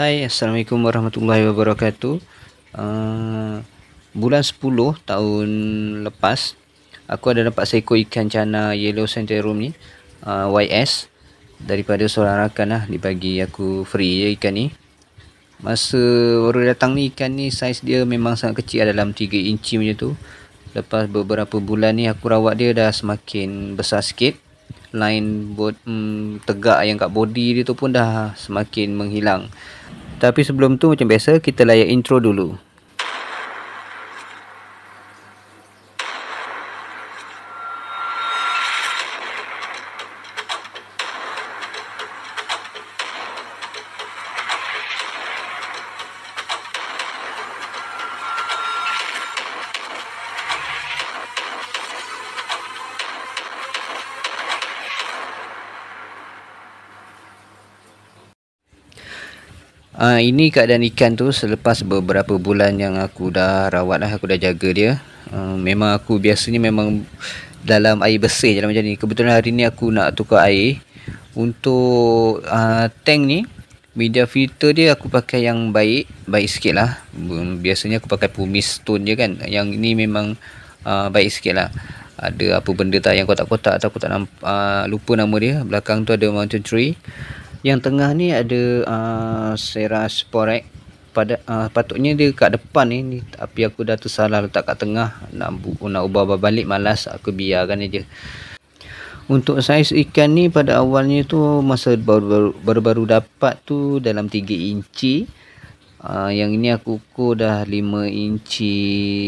Hai Assalamualaikum Warahmatullahi Wabarakatuh uh, Bulan 10 tahun lepas Aku ada dapat seekor ikan cana Yellow Centerum ni uh, YS Daripada seorang rakan lah dibagi aku free je ikan ni Masa baru datang ni ikan ni saiz dia memang sangat kecil dalam 3 inci macam tu Lepas beberapa bulan ni aku rawat dia dah semakin besar sikit Line bot, mm, tegak yang kat body dia tu pun dah semakin menghilang tapi sebelum tu macam biasa kita layak intro dulu. Uh, ini keadaan ikan tu selepas beberapa bulan yang aku dah rawat lah, aku dah jaga dia. Uh, memang aku biasanya memang dalam air bersih je lah macam ni. Kebetulan hari ni aku nak tukar air. Untuk uh, tank ni, media filter dia aku pakai yang baik, baik sikit lah. Hmm, biasanya aku pakai pumis stone je kan. Yang ni memang uh, baik sikit lah. Ada apa benda tak yang kotak-kotak atau aku tak uh, lupa nama dia. Belakang tu ada mountain tree. Yang tengah ni ada uh, Sarah Sporek pada uh, patutnya dia kat depan ni, ni tapi aku dah tersalah letak kat tengah nak nak ubah balik malas aku biarkan aja. Untuk saiz ikan ni pada awalnya tu masa baru-baru dapat tu dalam 3 inci. Uh, yang ini aku ukur dah 5 inci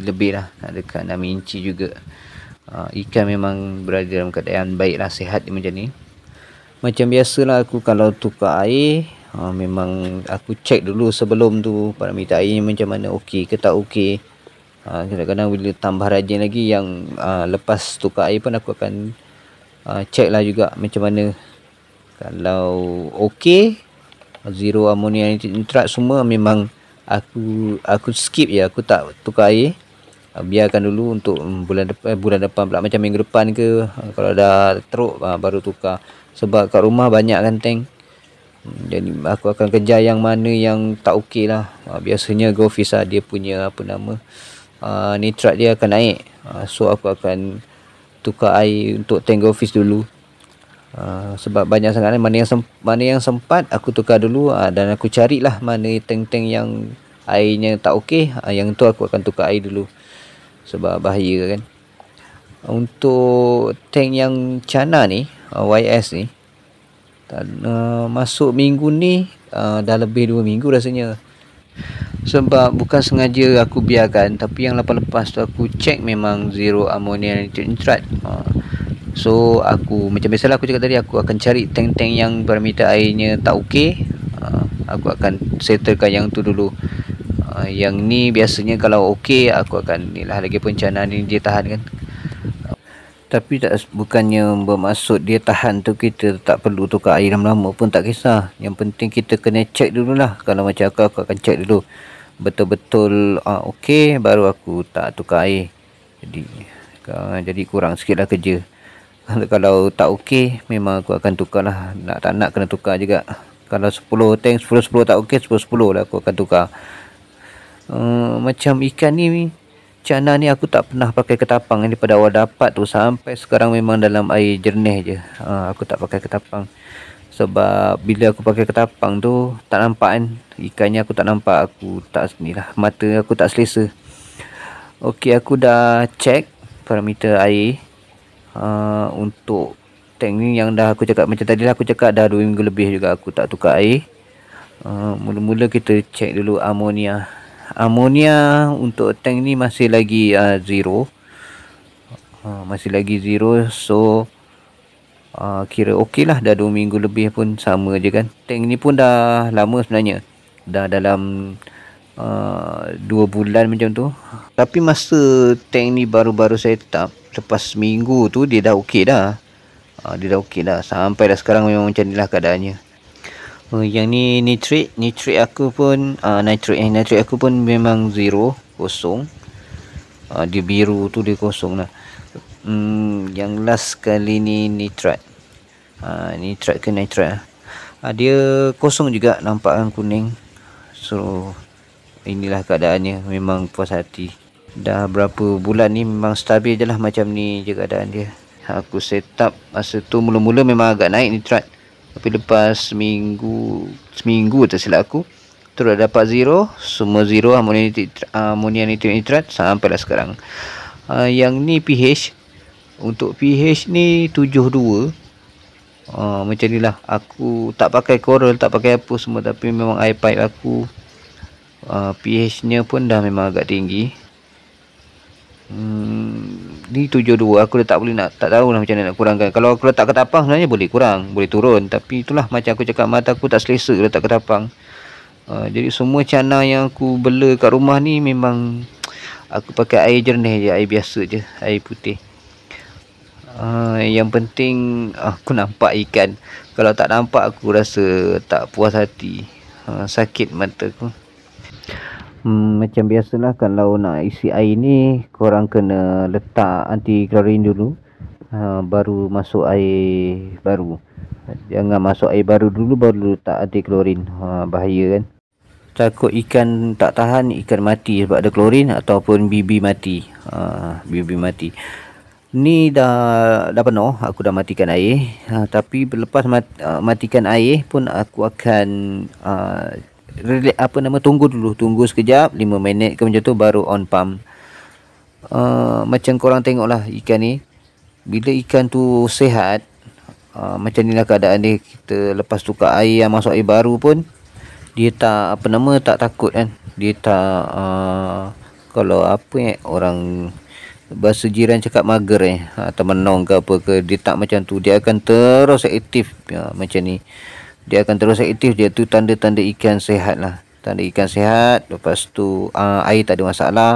lebih lah ada kan 6 inci juga. Uh, ikan memang berada dalam keadaan baik lah sihat macam ni macam biasa lah aku kalau tukar air ha, memang aku check dulu sebelum tu parameter air macam mana ok, ke tak okey ha, kadang-kadang bila tambah rajin lagi yang ha, lepas tukar air pun aku akan ha, check lah juga macam mana kalau ok, zero ammonia nitrat semua memang aku aku skip ya aku tak tukar air Ah, biarkan dulu untuk mm, bulan depan eh, bulan depan pula macam minggu depan ke ah, kalau ada teruk ah, baru tukar sebab kat rumah banyak kan tank hmm, jadi aku akan kejar yang mana yang tak okey lah biasanya go visa lah, dia punya apa nama nitrat dia akan naik so aku akan tukar air untuk tank go fish dulu sebab banyak sangat kan, mana yang mana yang sempat aku tukar dulu dan aku carilah mana tank-tank yang airnya tak okey yang tu aku akan tukar air dulu sebab bahaya kan untuk tank yang cana ni uh, YS ni dan, uh, masuk minggu ni uh, dah lebih 2 minggu rasanya sebab bukan sengaja aku biarkan tapi yang lepas-lepas tu aku check memang zero ammonia nitrate uh, so aku macam biasalah aku cakap tadi aku akan cari tank-tank yang parameter airnya tak okey uh, aku akan settlekan yang tu dulu Ah, yang ni biasanya kalau OK aku akan ni lah lagi perencanaan ni dia tahan kan tapi tak bukannya bermaksud dia tahan tu kita tak perlu tukar air lama-lama pun tak kisah yang penting kita kena check lah. kalau macam aku aku akan check dulu betul-betul uh, okey baru aku tak tukar air jadi uh, jadi kurang sikitlah kerja kalau, tak OK memang aku akan tukarlah nak tak nak kena tukar juga kalau 10 tank 10 10 tak OK 10 10 lah aku akan tukar Eh, macam ikan ni cana ni aku tak pernah pakai ketapang ini pada awal dapat tu sampai sekarang memang dalam air jernih je uh, aku tak pakai ketapang sebab bila aku pakai ketapang tu tak nampak kan ikannya aku tak nampak aku tak ni lah mata aku tak selesa Okey, aku dah check parameter air uh, untuk tank ni yang dah aku cakap macam tadi lah aku cakap dah 2 minggu lebih juga aku tak tukar air uh, mula-mula kita check dulu amonia amonia untuk tank ni masih lagi uh, zero uh, masih lagi zero so uh, kira okey lah dah 2 minggu lebih pun sama je kan tank ni pun dah lama sebenarnya dah dalam uh, 2 bulan macam tu tapi masa tank ni baru-baru saya setup lepas minggu tu dia dah okey dah uh, dia dah okey dah sampai dah sekarang memang macam ni lah keadaannya Oh, yang ni nitrate, nitrate aku pun uh, ah, nitrate eh, nitrate aku pun memang zero, kosong. Uh, dia biru tu dia kosong lah. Hmm, yang last kali ni nitrat, Uh, ah, nitrate ke nitrat? Uh, dia kosong juga nampak kan kuning. So inilah keadaannya memang puas hati. Dah berapa bulan ni memang stabil je lah macam ni je keadaan dia. Aku set up masa tu mula-mula memang agak naik nitrate tapi lepas seminggu seminggu tak silap aku terus dah dapat zero semua zero ammonia nitrat, ammonia nitrat sampai lah sekarang uh, yang ni pH untuk pH ni 72 uh, ah, macam ni lah aku tak pakai coral tak pakai apa semua tapi memang air pipe aku uh, ah, pH nya pun dah memang agak tinggi Hmm, ni dua, aku dah tak boleh nak tak tahu lah macam mana nak kurangkan kalau aku letak ketapang sebenarnya boleh kurang boleh turun tapi itulah macam aku cakap mata aku tak selesa letak ketapang uh, jadi semua cana yang aku bela kat rumah ni memang aku pakai air jernih je air biasa je air putih uh, yang penting aku nampak ikan kalau tak nampak aku rasa tak puas hati uh, sakit mata aku Hmm, macam biasalah kalau nak isi air ni korang kena letak anti klorin dulu ha, baru masuk air baru jangan masuk air baru dulu baru letak anti klorin ha, bahaya kan takut ikan tak tahan ikan mati sebab ada klorin ataupun bibi mati ha, bibi mati ni dah dah penuh aku dah matikan air ha, tapi lepas mat, uh, matikan air pun aku akan uh, relax apa nama tunggu dulu tunggu sekejap 5 minit ke macam tu baru on pump uh, macam korang tengok lah ikan ni bila ikan tu sehat uh, macam inilah keadaan dia kita lepas tukar air yang masuk air baru pun dia tak apa nama tak takut kan dia tak uh, kalau apa yang orang bahasa jiran cakap mager eh atau menong ke apa ke dia tak macam tu dia akan terus aktif ya, macam ni dia akan terus aktif dia tu tanda-tanda ikan sehat lah tanda ikan sehat lepas tu uh, air tak ada masalah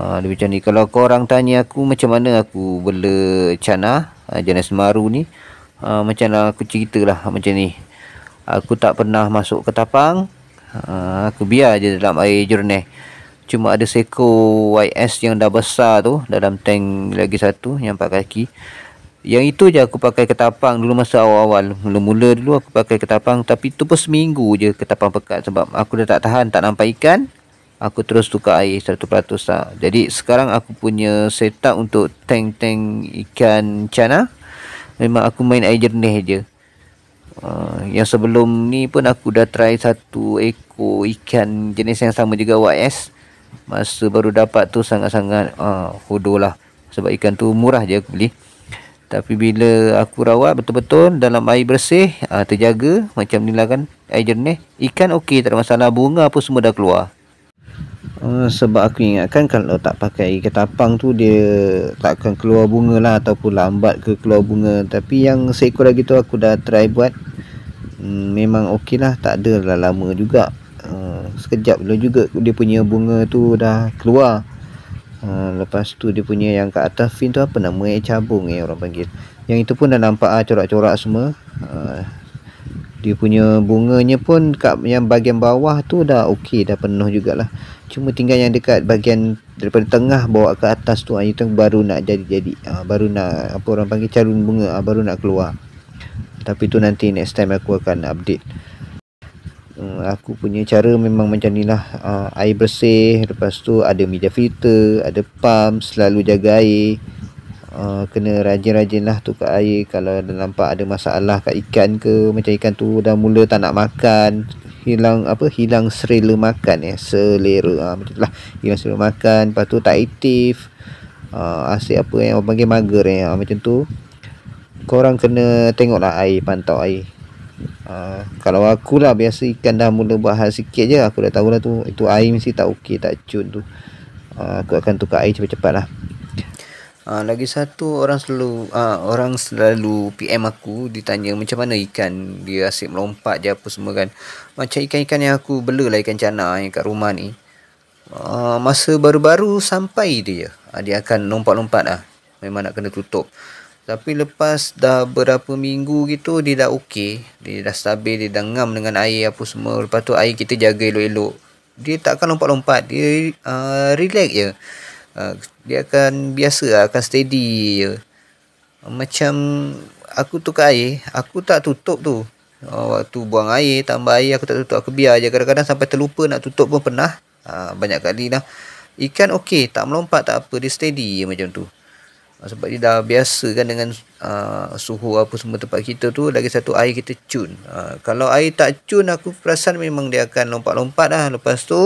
uh, ah, lebih macam ni kalau korang tanya aku macam mana aku bela cana uh, ah, jenis maru ni uh, macam lah aku cerita lah macam ni aku tak pernah masuk ke tapang uh, aku biar je dalam air jernih cuma ada seko YS yang dah besar tu dalam tank lagi satu yang empat kaki yang itu je aku pakai ketapang dulu masa awal-awal. Mula-mula dulu aku pakai ketapang tapi tu pun seminggu je ketapang pekat sebab aku dah tak tahan tak nampak ikan. Aku terus tukar air 100% lah. Jadi sekarang aku punya setup untuk tank-tank ikan cana. Memang aku main air jernih je. Uh, yang sebelum ni pun aku dah try satu ekor ikan jenis yang sama juga YS. Masa baru dapat tu sangat-sangat uh, hodoh lah. Sebab ikan tu murah je aku beli tapi bila aku rawat betul-betul dalam air bersih uh, terjaga macam ni lah kan air jernih ikan okey tak ada masalah bunga apa semua dah keluar uh, sebab aku ingatkan kalau tak pakai air ketapang tu dia tak akan keluar bunga lah ataupun lambat ke keluar bunga tapi yang seekor lagi tu aku dah try buat um, memang okey lah tak ada lah lama juga uh, sekejap dulu juga dia punya bunga tu dah keluar Ha, lepas tu dia punya yang kat atas fin tu apa nama eh cabung eh orang panggil yang itu pun dah nampak ah, corak-corak semua uh, dia punya bunganya pun kat yang bahagian bawah tu dah okey dah penuh jugalah cuma tinggal yang dekat bahagian daripada tengah bawa ke atas tu ah, itu baru nak jadi-jadi uh, baru nak apa orang panggil calon bunga uh, baru nak keluar tapi tu nanti next time aku akan update Hmm, aku punya cara memang macam ni lah uh, air bersih lepas tu ada media filter ada pump selalu jaga air uh, kena rajin-rajin lah tukar air kalau ada nampak ada masalah kat ikan ke macam ikan tu dah mula tak nak makan hilang apa hilang eh, selera makan ah, ya selera ha, macam tu lah hilang selera makan lepas tu tak aktif uh, asyik apa yang panggil mager ya ha, macam tu korang kena tengok lah air pantau air Ah, kalau aku lah biasa ikan dah mula buat hal sikit je aku dah tahu lah tu itu air mesti tak okey tak cun tu uh, aku akan tukar air cepat-cepat lah uh, lagi satu orang selalu uh, orang selalu PM aku ditanya macam mana ikan dia asyik melompat je apa semua kan macam ikan-ikan yang aku bela lah ikan cana yang kat rumah ni uh, masa baru-baru sampai dia uh, dia akan lompat-lompat lah memang nak kena tutup tapi lepas dah berapa minggu gitu dia dah okey. Dia dah stabil, dia dah ngam dengan air apa semua. Lepas tu air kita jaga elok-elok. Dia takkan lompat-lompat. Dia uh, relax je. Uh, dia akan biasa lah, akan steady je. Macam aku tukar air, aku tak tutup tu. Uh, waktu buang air, tambah air aku tak tutup. Aku biar je. Kadang-kadang sampai terlupa nak tutup pun pernah. Uh, banyak kali lah. Ikan okey, tak melompat tak apa. Dia steady macam tu. Ah, sebab dia dah biasa kan dengan uh, suhu apa semua tempat kita tu lagi satu air kita cun uh, kalau air tak cun aku perasan memang dia akan lompat-lompat lah lepas tu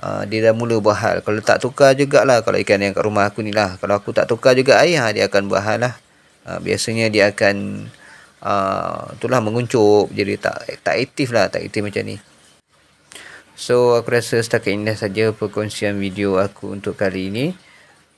uh, dia dah mula buat kalau tak tukar jugalah kalau ikan yang kat rumah aku ni lah kalau aku tak tukar juga air ha, dia akan buat lah uh, biasanya dia akan uh, itulah menguncup jadi tak tak aktif lah tak aktif macam ni so aku rasa setakat indah saja perkongsian video aku untuk kali ini